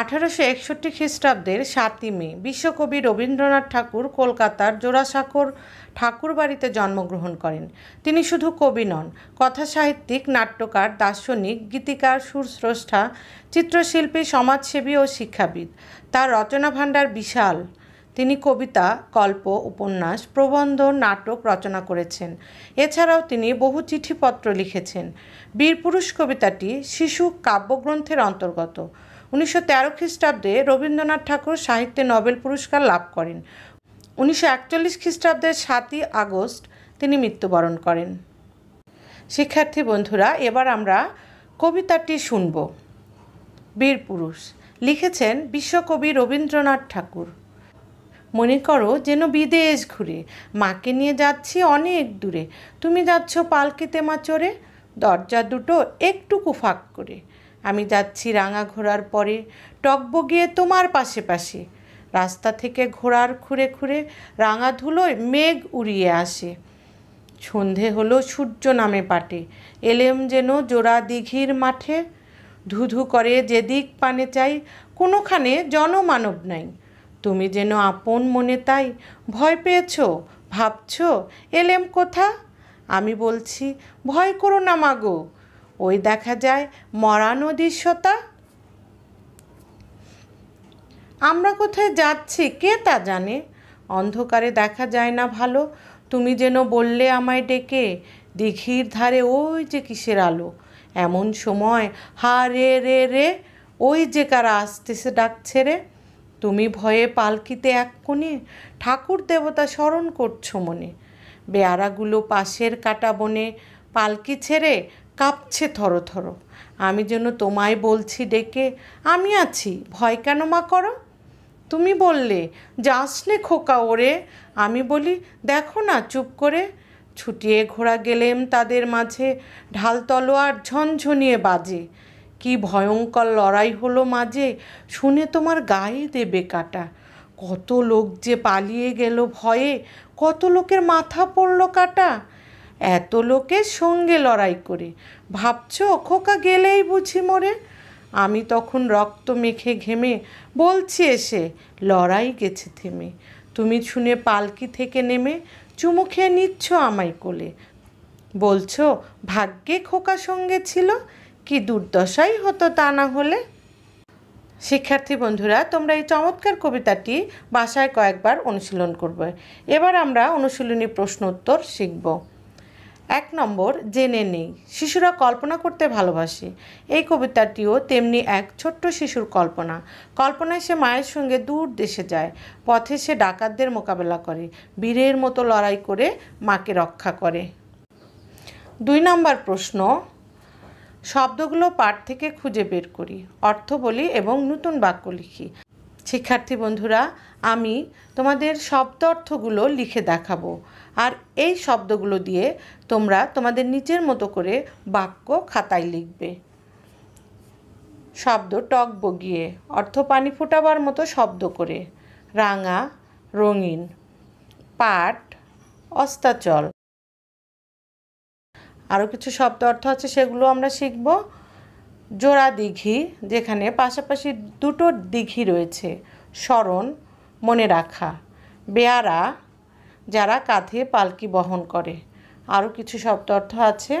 আঠারোশো একষট্টি খ্রিস্টাব্দের সাতই মে বিশ্বকবি রবীন্দ্রনাথ ঠাকুর কলকাতার জোড়াসাঁকোর ঠাকুর বাড়িতে জন্মগ্রহণ করেন তিনি শুধু কবি নন কথা সাহিত্যিক নাট্যকার দার্শনিক গীতিকার সুরস্রষ্টা চিত্রশিল্পী সমাজসেবী ও শিক্ষাবিদ তার রচনা ভাণ্ডার বিশাল তিনি কবিতা গল্প উপন্যাস প্রবন্ধ নাটক রচনা করেছেন এছাড়াও তিনি বহু চিঠিপত্র লিখেছেন বীরপুরুষ কবিতাটি শিশু কাব্যগ্রন্থের অন্তর্গত উনিশশো তেরো খ্রিস্টাব্দে রবীন্দ্রনাথ ঠাকুর সাহিত্যে নোবেল পুরস্কার লাভ করেন উনিশশো একচল্লিশ খ্রিস্টাব্দের সাতই আগস্ট তিনি মৃত্যুবরণ করেন শিক্ষার্থী বন্ধুরা এবার আমরা কবিতাটি শুনব বীরপুরুষ লিখেছেন বিশ্বকবি রবীন্দ্রনাথ ঠাকুর মনে করো যেন বিদেশ ঘুরে মাকে নিয়ে যাচ্ছি অনেক দূরে তুমি যাচ্ছ পালকিতে মা চড়ে দরজা দুটো একটুকু ফাঁক করে আমি যাচ্ছি রাঙা ঘোড়ার পরে গিয়ে তোমার পাশে পাশে রাস্তা থেকে ঘোড়ার খুঁড়ে খুঁড়ে রাঙা ধুলোয় মেঘ উড়িয়ে আসে সন্ধে হলো সূর্য নামে পাটে এলেম যেন জোড়া দিঘির মাঠে ধুধু করে যেদিক পানে চাই কোনোখানে জনমানব নাই তুমি যেন আপন মনে তাই ভয় পেয়েছ ভাবছ এলেম কোথা আমি বলছি ভয় করো না মাগো ওই দেখা যায় মরা নদীস্যতা আমরা কোথায় যাচ্ছি কে তা জানে অন্ধকারে দেখা যায় না ভালো তুমি যেন বললে আমায় ডেকে দিঘির ধারে ওই যে কিসের আলো এমন সময় হা রে রে রে ওই যে কারা আসতেছে ডাকছে রে তুমি ভয়ে পালকিতে এক কোণে ঠাকুর দেবতা স্মরণ করছো মনে বেয়ারাগুলো পাশের কাটা বনে পালকি ছেড়ে কাঁপছে থরথর আমি যেন তোমায় বলছি ডেকে আমি আছি ভয় কেন মা করো তুমি বললে নে খোকা ওরে আমি বলি দেখো না চুপ করে ছুটিয়ে ঘোরা গেলেম তাদের মাঝে ঢাল তলোয়ার ঝনঝনিয়ে বাজে কি ভয়ঙ্কর লড়াই হলো মাঝে শুনে তোমার গায়ে দেবে কাটা কত লোক যে পালিয়ে গেল ভয়ে কত লোকের মাথা পড়ল কাটা এত লোকের সঙ্গে লড়াই করে ভাবছ খোকা গেলেই বুঝি মরে আমি তখন রক্ত মেখে ঘেমে বলছি এসে লড়াই গেছে থেমে তুমি শুনে পালকি থেকে নেমে চুমু খেয়ে নিচ্ছ আমায় কোলে বলছো ভাগ্যে খোকা সঙ্গে ছিল কি দুর্দশাই হতো তা না হলে শিক্ষার্থী বন্ধুরা তোমরা এই চমৎকার কবিতাটি বাসায় কয়েকবার অনুশীলন করবে এবার আমরা অনুশীলনী প্রশ্ন উত্তর শিখব এক নম্বর জেনে নেই শিশুরা কল্পনা করতে ভালোবাসে এই কবিতাটিও তেমনি এক ছোট্ট শিশুর কল্পনা কল্পনায় সে মায়ের সঙ্গে দূর দেশে যায় পথে সে ডাকাতদের মোকাবেলা করে বীরের মতো লড়াই করে মাকে রক্ষা করে দুই নম্বর প্রশ্ন শব্দগুলো পাঠ থেকে খুঁজে বের করি অর্থ বলি এবং নতুন বাক্য লিখি শিক্ষার্থী বন্ধুরা আমি তোমাদের শব্দ অর্থগুলো লিখে দেখাবো আর এই শব্দগুলো দিয়ে তোমরা তোমাদের নিজের মতো করে বাক্য খাতায় লিখবে শব্দ টক বগিয়ে অর্থ পানি ফুটাবার মতো শব্দ করে রাঙা রঙিন পাট অস্তাচল আরও কিছু শব্দ অর্থ আছে সেগুলো আমরা শিখব জোড়া দিঘি যেখানে পাশাপাশি দুটো দিঘি রয়েছে স্মরণ মনে রাখা বেয়ারা যারা কাঁধে পালকি বহন করে আরও কিছু শব্দ অর্থ আছে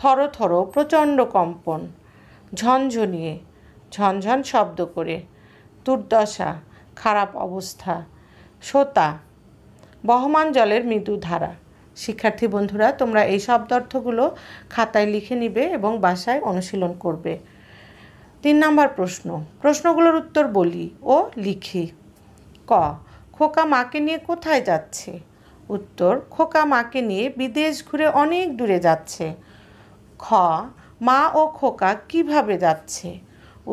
থর থর প্রচণ্ড কম্পন ঝনঝনিয়ে ঝনঝন শব্দ করে দুর্দশা খারাপ অবস্থা সোতা বহমান জলের মৃদু ধারা শিক্ষার্থী বন্ধুরা তোমরা এই শব্দার্থগুলো খাতায় লিখে নিবে এবং বাসায় অনুশীলন করবে তিন নাম্বার প্রশ্ন প্রশ্নগুলোর উত্তর বলি ও লিখি ক খোকা মাকে নিয়ে কোথায় যাচ্ছে উত্তর খোকা মাকে নিয়ে বিদেশ ঘুরে অনেক দূরে যাচ্ছে খ মা ও খোকা কিভাবে যাচ্ছে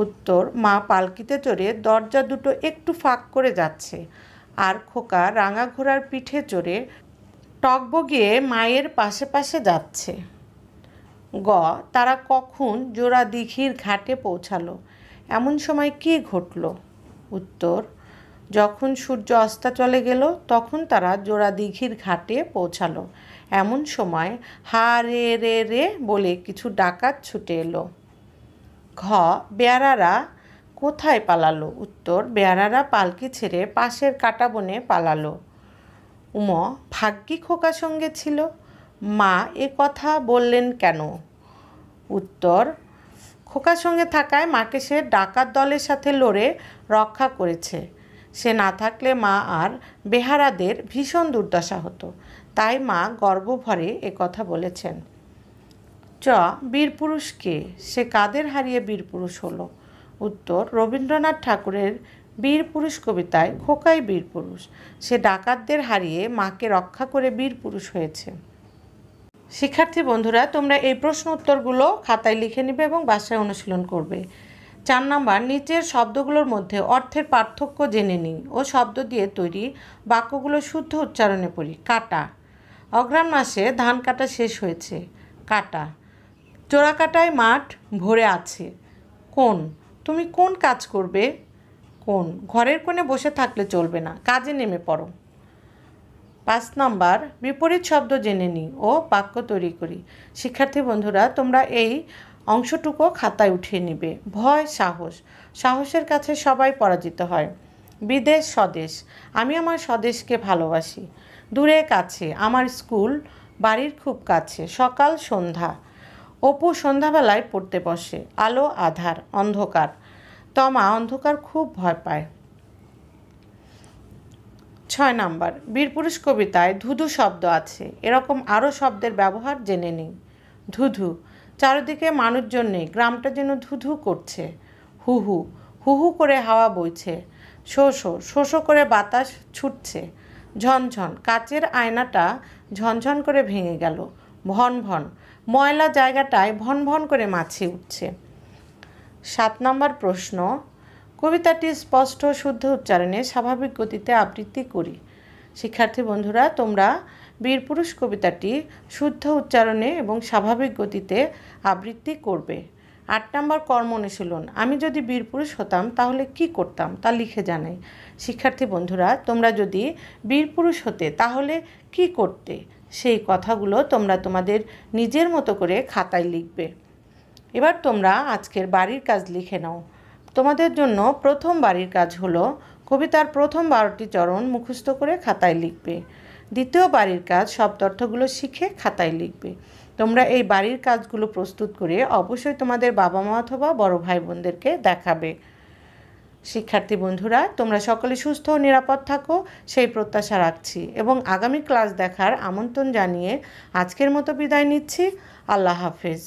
উত্তর মা পালকিতে চড়ে দরজা দুটো একটু ফাঁক করে যাচ্ছে আর খোকা রাঙা ঘোড়ার পিঠে চড়ে টকবগিয়ে মায়ের পাশে পাশে যাচ্ছে গ তারা কখন জোড়া দিঘির ঘাটে পৌঁছালো এমন সময় কি ঘটল উত্তর যখন সূর্য অস্তা চলে গেল তখন তারা জোড়া দিঘির ঘাটে পৌঁছালো এমন সময় হা রে রে রে বলে কিছু ডাকাত ছুটে এলো ঘ বেয়ারারা কোথায় পালালো উত্তর বেয়ারারা পালকি ছেড়ে পাশের কাটা বনে পালালো উম ভাগ্যি খোকা সঙ্গে ছিল মা এ কথা বললেন কেন উত্তর খোকার সঙ্গে থাকায় মাকে সে ডাকাত দলের সাথে লড়ে রক্ষা করেছে সে না থাকলে মা আর বেহারাদের ভীষণ দুর্দশা হতো তাই মা গর্বভরে কথা বলেছেন চ বীরপুরুষকে সে কাদের হারিয়ে বীরপুরুষ হলো উত্তর রবীন্দ্রনাথ ঠাকুরের বীরপুরুষ কবিতায় খোকাই বীরপুরুষ সে ডাকাতদের হারিয়ে মাকে রক্ষা করে বীরপুরুষ হয়েছে শিক্ষার্থী বন্ধুরা তোমরা এই প্রশ্ন উত্তরগুলো খাতায় লিখে নিবে এবং বাসায় অনুশীলন করবে চার নাম্বার নিচের শব্দগুলোর মধ্যে অর্থের পার্থক্য জেনে নিই ও শব্দ দিয়ে তৈরি বাক্যগুলো শুদ্ধ উচ্চারণে পড়ি কাটা অগ্রাম মাসে ধান কাটা শেষ হয়েছে কাটা চোরাকাটায় মাঠ ভরে আছে কোন তুমি কোন কাজ করবে কোন ঘরের কোণে বসে থাকলে চলবে না কাজে নেমে পড়ো পাঁচ নাম্বার বিপরীত শব্দ জেনে নিই ও বাক্য তৈরি করি শিক্ষার্থী বন্ধুরা তোমরা এই অংশটুকু খাতায় উঠিয়ে নিবে ভয় সাহস সাহসের কাছে সবাই পরাজিত হয় বিদেশ স্বদেশ আমি আমার স্বদেশকে ভালোবাসি দূরে কাছে আমার স্কুল বাড়ির খুব কাছে সকাল সন্ধ্যা অপু সন্ধ্যাবেলায় পড়তে বসে আলো আধার অন্ধকার তমা অন্ধকার খুব ভয় পায় ছয় নাম্বার বীরপুরুষ কবিতায় ধুধু শব্দ আছে এরকম আরও শব্দের ব্যবহার জেনে নিই ধুধু চারিদিকে মানুষজন নেই গ্রামটা যেন ধুধু করছে হুহু হুহু করে হাওয়া বইছে শো শো শো করে বাতাস ছুটছে ঝনঝন কাচের আয়নাটা ঝনঝন করে ভেঙে গেল ভন ভন ময়লা জায়গাটায় ভন ভন করে মাছি উঠছে সাত নম্বর প্রশ্ন কবিতাটি স্পষ্ট শুদ্ধ উচ্চারণে স্বাভাবিক গতিতে আবৃত্তি করি শিক্ষার্থী বন্ধুরা তোমরা বীরপুরুষ কবিতাটি শুদ্ধ উচ্চারণে এবং স্বাভাবিক গতিতে আবৃত্তি করবে আট নম্বর কর্ম অনুশীলন আমি যদি বীরপুরুষ হতাম তাহলে কি করতাম তা লিখে জানাই শিক্ষার্থী বন্ধুরা তোমরা যদি বীরপুরুষ হতে তাহলে কি করতে সেই কথাগুলো তোমরা তোমাদের নিজের মতো করে খাতায় লিখবে এবার তোমরা আজকের বাড়ির কাজ লিখে নাও তোমাদের জন্য প্রথম বাড়ির কাজ হলো কবিতার প্রথম বারোটি চরণ মুখস্থ করে খাতায় লিখবে দ্বিতীয় বাড়ির কাজ শব্দ অর্থগুলো শিখে খাতায় লিখবে তোমরা এই বাড়ির কাজগুলো প্রস্তুত করে অবশ্যই তোমাদের বাবা মা অথবা বড় ভাই বোনদেরকে দেখাবে শিক্ষার্থী বন্ধুরা তোমরা সকলে সুস্থ ও নিরাপদ থাকো সেই প্রত্যাশা রাখছি এবং আগামী ক্লাস দেখার আমন্ত্রণ জানিয়ে আজকের মতো বিদায় নিচ্ছি আল্লাহ হাফেজ